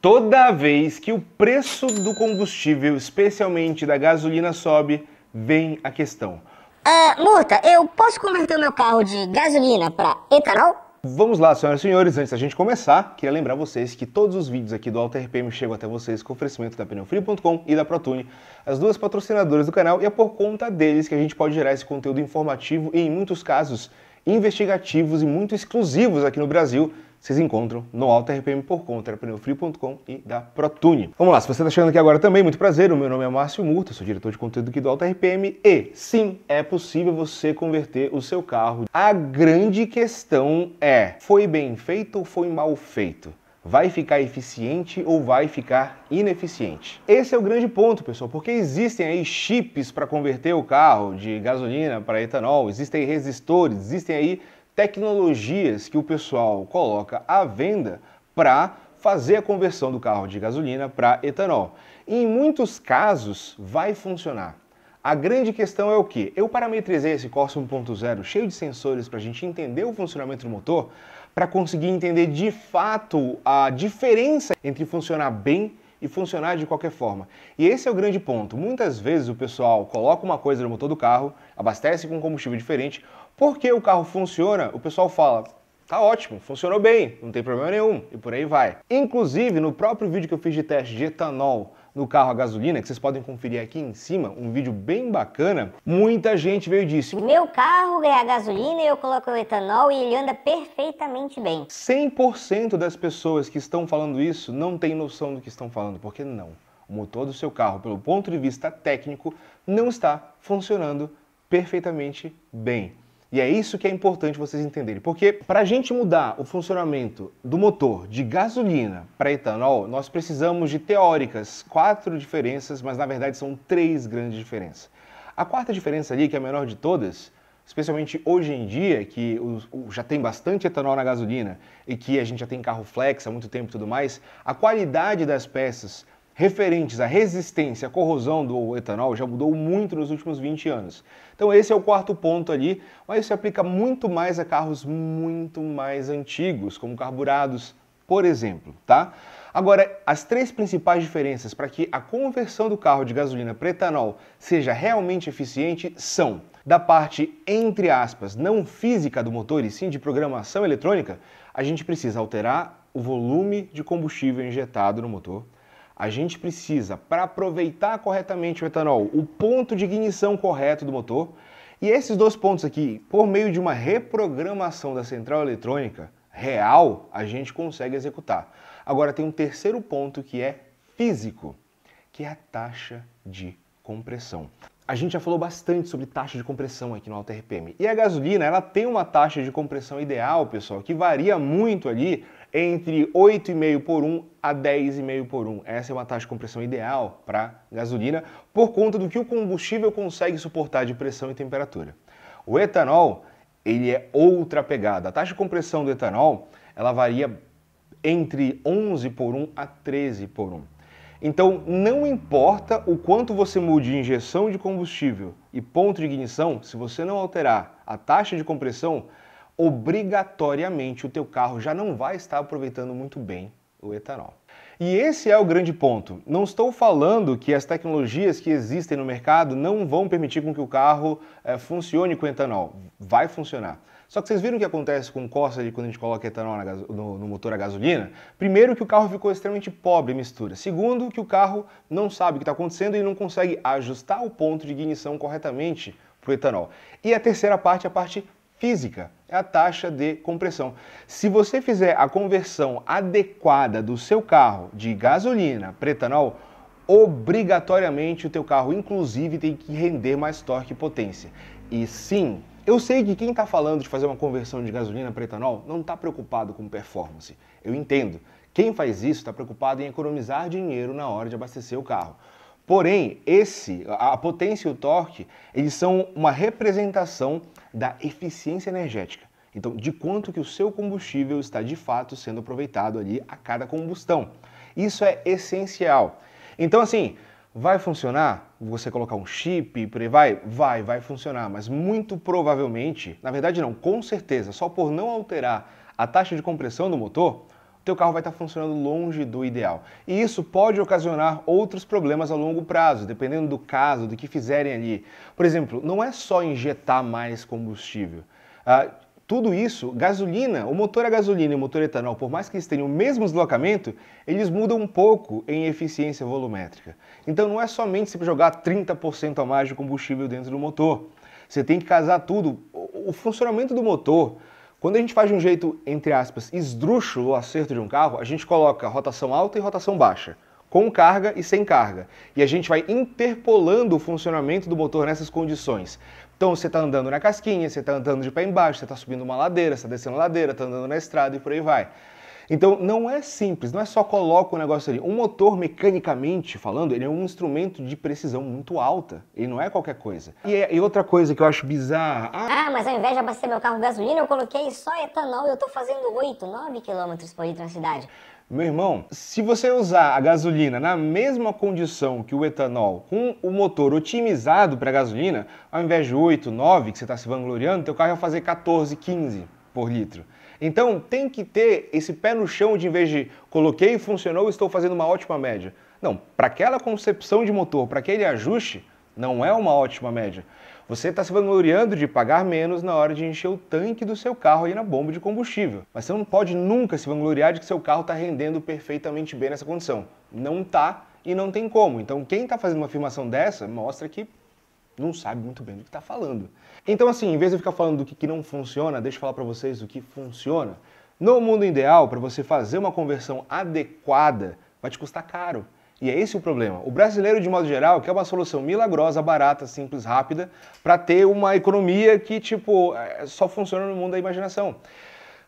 Toda vez que o preço do combustível, especialmente da gasolina, sobe, vem a questão. Uh, Murta, eu posso converter o meu carro de gasolina para etanol? Vamos lá, senhoras e senhores, antes da gente começar, queria lembrar vocês que todos os vídeos aqui do Alta RPM chegam até vocês com oferecimento da pneufrio.com e da Protune, as duas patrocinadoras do canal, e é por conta deles que a gente pode gerar esse conteúdo informativo e, em muitos casos, investigativos e muito exclusivos aqui no Brasil, vocês encontram no Alta RPM por conta da pneufrio.com e da Protune. Vamos lá, se você está chegando aqui agora também, muito prazer, o meu nome é Márcio Murta, sou diretor de conteúdo aqui do Alta RPM e sim, é possível você converter o seu carro. A grande questão é, foi bem feito ou foi mal feito? vai ficar eficiente ou vai ficar ineficiente. Esse é o grande ponto, pessoal, porque existem aí chips para converter o carro de gasolina para etanol, existem resistores, existem aí tecnologias que o pessoal coloca à venda para fazer a conversão do carro de gasolina para etanol. E em muitos casos vai funcionar. A grande questão é o que? Eu parametrizei esse Corsa 1.0 cheio de sensores para a gente entender o funcionamento do motor, para conseguir entender de fato a diferença entre funcionar bem e funcionar de qualquer forma. E esse é o grande ponto. Muitas vezes o pessoal coloca uma coisa no motor do carro, abastece com combustível diferente, porque o carro funciona, o pessoal fala. Tá ótimo, funcionou bem, não tem problema nenhum, e por aí vai. Inclusive, no próprio vídeo que eu fiz de teste de etanol no carro a gasolina, que vocês podem conferir aqui em cima, um vídeo bem bacana, muita gente veio e disse: Meu carro é a gasolina, eu coloco o etanol e ele anda perfeitamente bem. 100% das pessoas que estão falando isso não têm noção do que estão falando, porque não. O motor do seu carro, pelo ponto de vista técnico, não está funcionando perfeitamente bem. E é isso que é importante vocês entenderem, porque para a gente mudar o funcionamento do motor de gasolina para etanol, nós precisamos de teóricas quatro diferenças, mas na verdade são três grandes diferenças. A quarta diferença ali, que é a menor de todas, especialmente hoje em dia, que já tem bastante etanol na gasolina e que a gente já tem carro flex há muito tempo e tudo mais, a qualidade das peças referentes à resistência à corrosão do etanol já mudou muito nos últimos 20 anos. Então esse é o quarto ponto ali, mas isso se aplica muito mais a carros muito mais antigos, como carburados, por exemplo, tá? Agora, as três principais diferenças para que a conversão do carro de gasolina para etanol seja realmente eficiente são da parte, entre aspas, não física do motor e sim de programação eletrônica, a gente precisa alterar o volume de combustível injetado no motor a gente precisa, para aproveitar corretamente o etanol, o ponto de ignição correto do motor. E esses dois pontos aqui, por meio de uma reprogramação da central eletrônica real, a gente consegue executar. Agora tem um terceiro ponto que é físico, que é a taxa de compressão. A gente já falou bastante sobre taxa de compressão aqui no Alto RPM. E a gasolina, ela tem uma taxa de compressão ideal, pessoal, que varia muito ali entre 8,5 por 1 a 10,5 por 1. Essa é uma taxa de compressão ideal para gasolina por conta do que o combustível consegue suportar de pressão e temperatura. O etanol, ele é outra pegada. A taxa de compressão do etanol, ela varia entre 11 por 1 a 13 por 1. Então, não importa o quanto você mude de injeção de combustível e ponto de ignição, se você não alterar a taxa de compressão, obrigatoriamente o teu carro já não vai estar aproveitando muito bem o etanol. E esse é o grande ponto. Não estou falando que as tecnologias que existem no mercado não vão permitir com que o carro é, funcione com etanol. Vai funcionar. Só que vocês viram o que acontece com o Corsa quando a gente coloca etanol no, no, motor a gasolina? Primeiro, que o carro ficou extremamente pobre em mistura. Segundo, que o carro não sabe o que está acontecendo e não consegue ajustar o ponto de ignição corretamente para o etanol. E a terceira parte, a parte física, é a taxa de compressão. Se você fizer a conversão adequada do seu carro de gasolina para etanol, obrigatoriamente o teu carro inclusive tem que render mais torque e potência. E sim, eu sei que quem está falando de fazer uma conversão de gasolina para etanol não está preocupado com performance. Eu entendo. Quem faz isso está preocupado em economizar dinheiro na hora de abastecer o carro. Porém, esse, a potência e o torque, eles são uma representação da eficiência energética. Então, de quanto que o seu combustível está de fato sendo aproveitado ali a cada combustão. Isso é essencial. Então, assim, vai funcionar? Você colocar um chip, por aí vai? Vai, vai funcionar, mas muito provavelmente, na verdade não, com certeza, só por não alterar a taxa de compressão do motor, teu carro vai estar funcionando longe do ideal. E isso pode ocasionar outros problemas a longo prazo, dependendo do caso, do que fizerem ali. Por exemplo, não é só injetar mais combustível. Ah, tudo isso, gasolina, o motor a é gasolina e o motor é etanol, por mais que eles tenham o mesmo deslocamento, eles mudam um pouco em eficiência volumétrica. Então não é somente se jogar 30% a mais de combustível dentro do motor. Você tem que casar tudo, o funcionamento do motor, quando a gente faz de um jeito, entre aspas, esdrúxulo o acerto de um carro, a gente coloca rotação alta e rotação baixa, com carga e sem carga. E a gente vai interpolando o funcionamento do motor nessas condições. Então você está andando na casquinha, você está andando de pé embaixo, você está subindo uma ladeira, você está descendo a ladeira, está andando na estrada e por aí vai. Então não é simples, não é só coloca o negócio ali. Um motor, mecanicamente falando, ele é um instrumento de precisão muito alta. Ele não é qualquer coisa. E, é, e outra coisa que eu acho bizarra. Ah, ah, mas ao invés de abastecer meu carro gasolina, eu coloquei só etanol e eu tô fazendo 8, 9 km por litro na cidade. Meu irmão, se você usar a gasolina na mesma condição que o etanol, com o motor otimizado para gasolina, ao invés de 8, 9 que você está se vangloriando, teu carro vai fazer 14, 15 por litro. Então tem que ter esse pé no chão de, em vez de coloquei, e funcionou, estou fazendo uma ótima média. Não, para aquela concepção de motor, para aquele ajuste, não é uma ótima média. Você está se vangloriando de pagar menos na hora de encher o tanque do seu carro aí na bomba de combustível. Mas você não pode nunca se vangloriar de que seu carro está rendendo perfeitamente bem nessa condição. Não está e não tem como. Então, quem está fazendo uma afirmação dessa mostra que não sabe muito bem do que está falando. Então, assim, em vez de eu ficar falando do que, que não funciona, deixa eu falar para vocês do que funciona. No mundo ideal, para você fazer uma conversão adequada, vai te custar caro. E é esse o problema. O brasileiro, de modo geral, quer uma solução milagrosa, barata, simples, rápida, para ter uma economia que, tipo, é, só funciona no mundo da imaginação.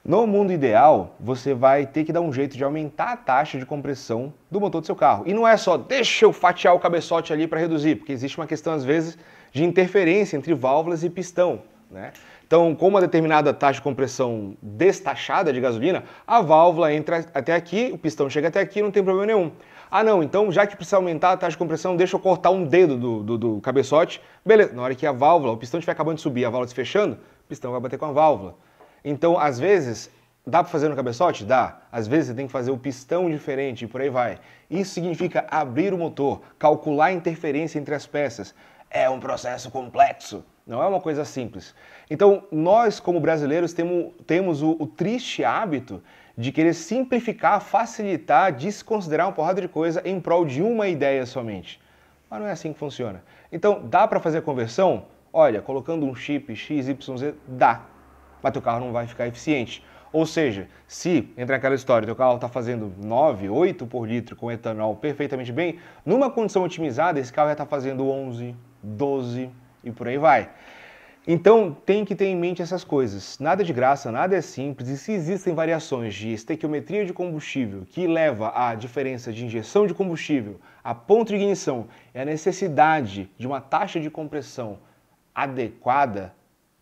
No mundo ideal, você vai ter que dar um jeito de aumentar a taxa de compressão do motor do seu carro. E não é só deixa eu fatiar o cabeçote ali para reduzir, porque existe uma questão, às vezes, de interferência entre válvulas e pistão. Né? Então, com uma determinada taxa de compressão destachada de gasolina, a válvula entra até aqui, o pistão chega até aqui, não tem problema nenhum. Ah, não, então já que precisa aumentar a taxa de compressão, deixa eu cortar um dedo do, do, do cabeçote. Beleza, na hora que a válvula, o pistão estiver acabando de subir, a válvula se fechando, o pistão vai bater com a válvula. Então, às vezes, dá para fazer no cabeçote? Dá. Às vezes você tem que fazer o pistão diferente e por aí vai. Isso significa abrir o motor, calcular a interferência entre as peças é um processo complexo, não é uma coisa simples. Então, nós, como brasileiros, temos, temos o, o triste hábito de querer simplificar, facilitar, desconsiderar uma porrada de coisa em prol de uma ideia somente. Mas não é assim que funciona. Então, dá para fazer conversão? Olha, colocando um chip XYZ, dá. Mas teu carro não vai ficar eficiente. Ou seja, se entra aquela história, teu carro está fazendo 9, 8 por litro com etanol perfeitamente bem, numa condição otimizada, esse carro já está fazendo 11, 12 e por aí vai. Então tem que ter em mente essas coisas. Nada de graça, nada é simples, e se existem variações de estequiometria de combustível que leva à diferença de injeção de combustível, a ponto de ignição e é a necessidade de uma taxa de compressão adequada,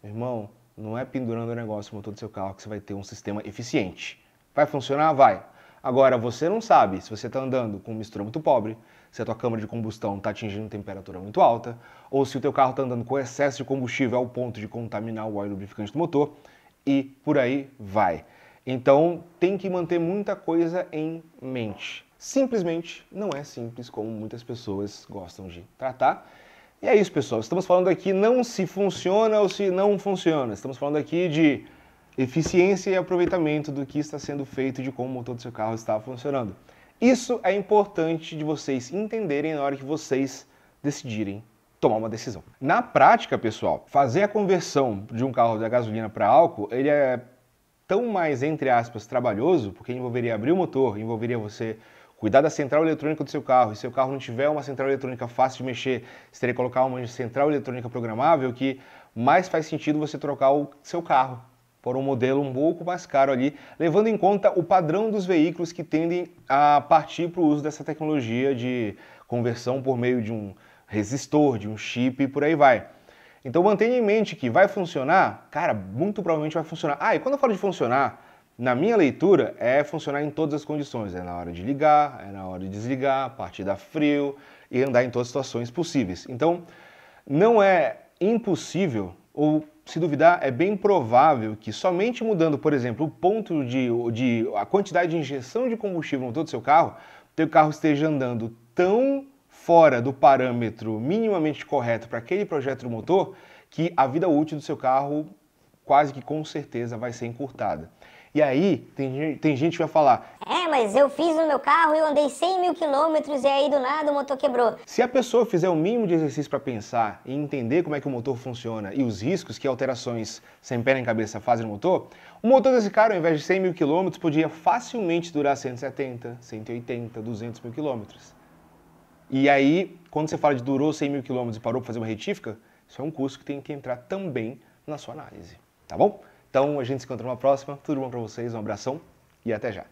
irmão, não é pendurando o negócio no motor do seu carro que você vai ter um sistema eficiente. Vai funcionar? Vai. Agora, você não sabe se você está andando com um mistura muito pobre, se a tua câmara de combustão está atingindo temperatura muito alta, ou se o teu carro está andando com excesso de combustível ao ponto de contaminar o óleo lubrificante do motor, e por aí vai. Então tem que manter muita coisa em mente. Simplesmente não é simples como muitas pessoas gostam de tratar. E é isso, pessoal. Estamos falando aqui não se funciona ou se não funciona. Estamos falando aqui de eficiência e aproveitamento do que está sendo feito e de como o motor do seu carro está funcionando. Isso é importante de vocês entenderem na hora que vocês decidirem tomar uma decisão. Na prática, pessoal, fazer a conversão de um carro da gasolina para álcool, ele é tão mais, entre aspas, trabalhoso, porque envolveria abrir o motor, envolveria você cuidar da central eletrônica do seu carro, e se o carro não tiver uma central eletrônica fácil de mexer, você teria que colocar uma central eletrônica programável que mais faz sentido você trocar o seu carro por um modelo um pouco mais caro ali, levando em conta o padrão dos veículos que tendem a partir para o uso dessa tecnologia de conversão por meio de um resistor, de um chip e por aí vai. Então mantenha em mente que vai funcionar, cara, muito provavelmente vai funcionar. Ah, e quando eu falo de funcionar, na minha leitura é funcionar em todas as condições, é na hora de ligar, é na hora de desligar, partir da frio e andar em todas as situações possíveis. Então não é impossível ou se duvidar, é bem provável que somente mudando, por exemplo, o ponto de, de a quantidade de injeção de combustível no todo do seu carro, teu carro esteja andando tão fora do parâmetro minimamente correto para aquele projeto do motor que a vida útil do seu carro quase que com certeza vai ser encurtada. E aí, tem, tem gente que vai falar: É, mas eu fiz no meu carro, eu andei 100 mil quilômetros e aí do nada o motor quebrou. Se a pessoa fizer o mínimo de exercício para pensar e entender como é que o motor funciona e os riscos que alterações sem pé nem cabeça fazem no motor, o motor desse cara, ao invés de 100 mil quilômetros, podia facilmente durar 170, 180, 200 mil quilômetros. E aí, quando você fala de durou 100 mil quilômetros e parou para fazer uma retífica, isso é um custo que tem que entrar também na sua análise, tá bom? Então a gente se encontra numa próxima. Tudo bom para vocês, um abração e até já.